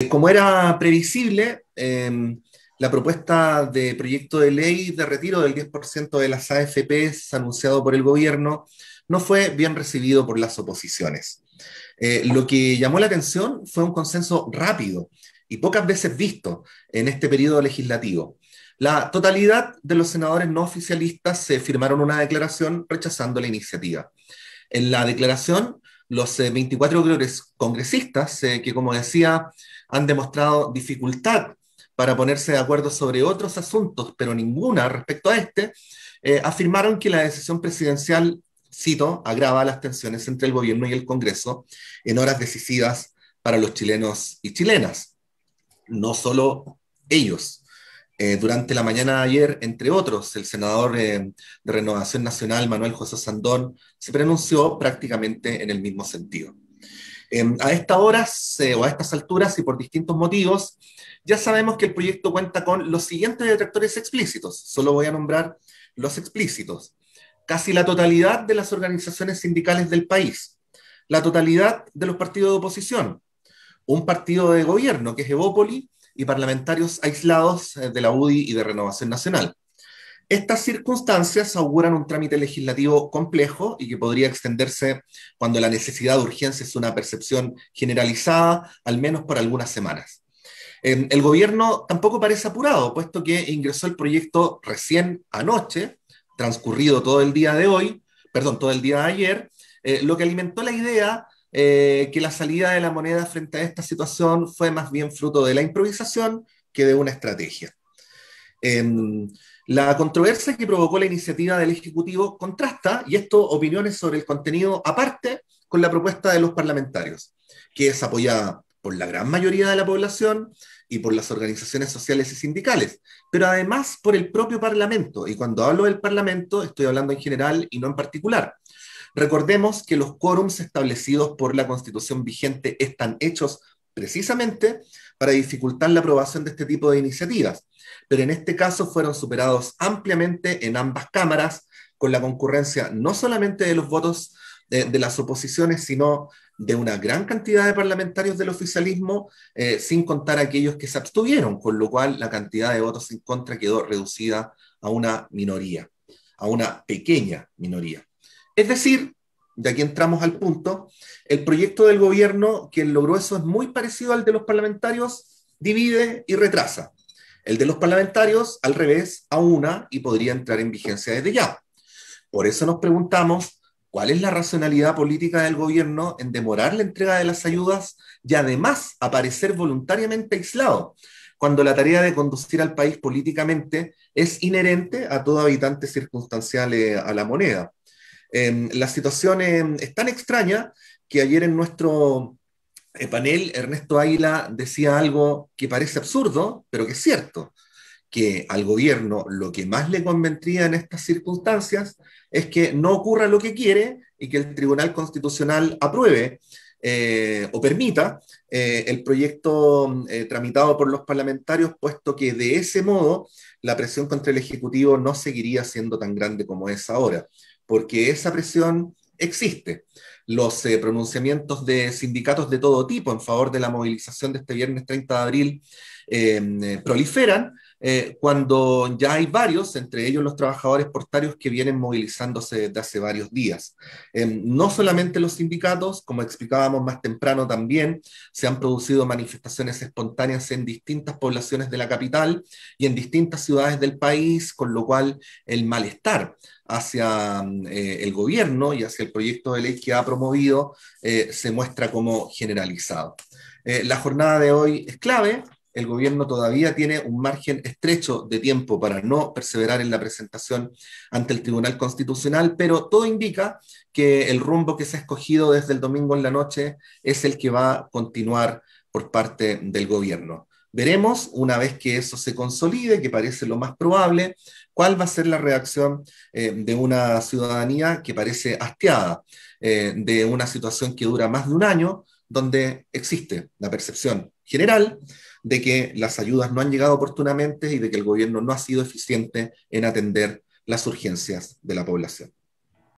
Eh, como era previsible, em, la propuesta de proyecto de ley de retiro del 10% de las AFPs anunciado por el gobierno no fue bien recibido por las oposiciones. Eh, lo que llamó la atención fue un consenso rápido y pocas veces visto en este periodo legislativo. La totalidad de los senadores no oficialistas se firmaron una declaración rechazando la iniciativa. En la declaración los 24 eh, congresistas eh, que, como decía, han demostrado dificultad para ponerse de acuerdo sobre otros asuntos, pero ninguna respecto a este, eh, afirmaron que la decisión presidencial, cito, agrava las tensiones entre el gobierno y el Congreso en horas decisivas para los chilenos y chilenas. No solo ellos, eh, durante la mañana de ayer, entre otros, el senador eh, de Renovación Nacional, Manuel José Sandón, se pronunció prácticamente en el mismo sentido. Em, a estas horas o a estas alturas y por distintos motivos, ya sabemos que el proyecto cuenta con los siguientes detractores explícitos. Solo voy a nombrar los explícitos. Casi la totalidad de las organizaciones sindicales del país, la totalidad de los partidos de oposición, un partido de gobierno que es Evópoli, y parlamentarios aislados eh, de la UDI y de Renovación Nacional. Estas circunstancias auguran un trámite legislativo complejo y que podría extenderse cuando la necesidad de urgencia es una percepción generalizada, al menos por algunas semanas. Em, el gobierno tampoco parece apurado, puesto que ingresó el proyecto recién anoche, transcurrido todo el día de hoy, perdón, todo el día de ayer, eh, lo que alimentó la idea eh, que la salida de la moneda frente a esta situación fue más bien fruto de la improvisación que de una estrategia. Em, la controversia que provocó la iniciativa del Ejecutivo contrasta, y esto opiniones sobre el contenido aparte, con la propuesta de los parlamentarios, que es apoyada por la gran mayoría de la población y por las organizaciones sociales y sindicales, pero además por el propio Parlamento. Y cuando hablo del Parlamento, estoy hablando en general y no en particular. Recordemos que los quórums establecidos por la Constitución vigente están hechos precisamente para dificultar la aprobación de este tipo de iniciativas, pero en este caso fueron superados ampliamente en ambas cámaras con la concurrencia no solamente de los votos de, eh, de las oposiciones, sino de una gran cantidad de parlamentarios del oficialismo, eh, sin contar aquellos que se abstuvieron, con lo cual la cantidad de votos en contra quedó reducida a una minoría, a una pequeña minoría. Es decir, de aquí entramos al punto, el proyecto del gobierno, que logró eso es muy parecido al de los parlamentarios, divide y retrasa. El de los parlamentarios, al revés, a una y podría entrar en vigencia desde ya. Por eso nos preguntamos ¿Cuál es la racionalidad política del gobierno en demorar la entrega de las ayudas y además aparecer voluntariamente aislado, cuando la tarea de conducir al país políticamente es inherente a todo habitante circunstancial eh, a la moneda? Em, la situación em, es tan extraña que ayer en nuestro eh, panel Ernesto Águila decía algo que parece absurdo, pero que es cierto que al gobierno lo que más le convendría en estas circunstancias es que no ocurra lo que quiere y que el Tribunal Constitucional apruebe eh, o permita eh, el proyecto eh, tramitado por los parlamentarios, puesto que de ese modo la presión contra el Ejecutivo no seguiría siendo tan grande como es ahora, porque esa presión existe. Los pronunciamientos de sindicatos de todo tipo en favor de la movilización de este viernes 30 de abril proliferan, eh, cuando ya hay varios, entre ellos los trabajadores portarios que vienen movilizándose desde hace varios días. Eh, no solamente los sindicatos, como explicábamos más temprano también, se han producido manifestaciones espontáneas en distintas poblaciones de la capital y en distintas ciudades del país, con lo cual el malestar hacia eh, el gobierno y hacia el proyecto de ley que ha promovido se muestra como generalizado. la jornada de hoy es clave el gobierno todavía tiene un margen estrecho de tiempo para no perseverar en la presentación ante el Tribunal Constitucional, pero todo indica que el rumbo que se ha escogido desde el domingo en la noche es el que va a continuar por parte del gobierno. Veremos, una vez que eso se consolide, que parece lo más probable, cuál va a ser la reacción eh, de una ciudadanía que parece hastiada eh, de una situación que dura más de un año, donde existe la percepción general de que las ayudas no han llegado oportunamente y de que el gobierno no ha sido eficiente en atender las urgencias de la población.